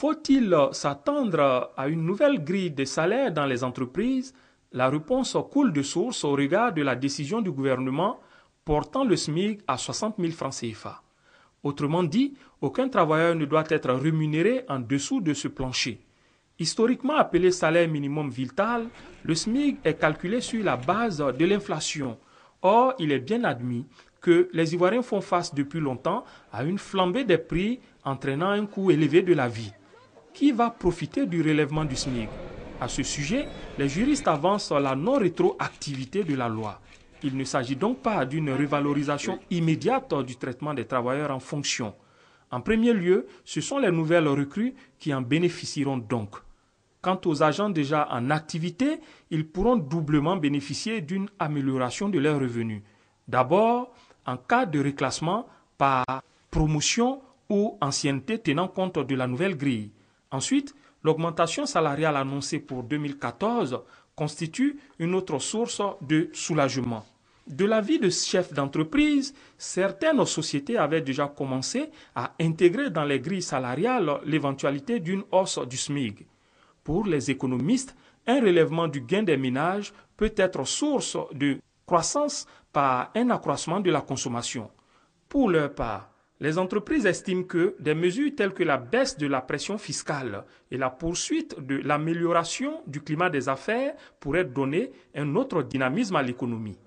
Faut-il euh, s'attendre euh, à une nouvelle grille de salaires dans les entreprises La réponse coule de source au regard de la décision du gouvernement portant le SMIC à 60 000 francs CFA. Autrement dit, aucun travailleur ne doit être rémunéré en dessous de ce plancher. Historiquement appelé salaire minimum vital, le SMIC est calculé sur la base de l'inflation. Or, il est bien admis que les Ivoiriens font face depuis longtemps à une flambée des prix entraînant un coût élevé de la vie qui va profiter du relèvement du SMIC. À ce sujet, les juristes avancent sur la non-rétroactivité de la loi. Il ne s'agit donc pas d'une revalorisation immédiate du traitement des travailleurs en fonction. En premier lieu, ce sont les nouvelles recrues qui en bénéficieront donc. Quant aux agents déjà en activité, ils pourront doublement bénéficier d'une amélioration de leurs revenus. D'abord, en cas de reclassement par promotion ou ancienneté tenant compte de la nouvelle grille. Ensuite, l'augmentation salariale annoncée pour 2014 constitue une autre source de soulagement. De l'avis de chefs d'entreprise, certaines sociétés avaient déjà commencé à intégrer dans les grilles salariales l'éventualité d'une hausse du SMIG. Pour les économistes, un relèvement du gain des ménages peut être source de croissance par un accroissement de la consommation. Pour leur part, les entreprises estiment que des mesures telles que la baisse de la pression fiscale et la poursuite de l'amélioration du climat des affaires pourraient donner un autre dynamisme à l'économie,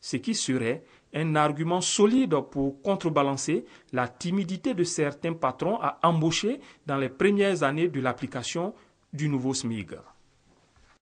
ce qui serait un argument solide pour contrebalancer la timidité de certains patrons à embaucher dans les premières années de l'application du nouveau SMIG.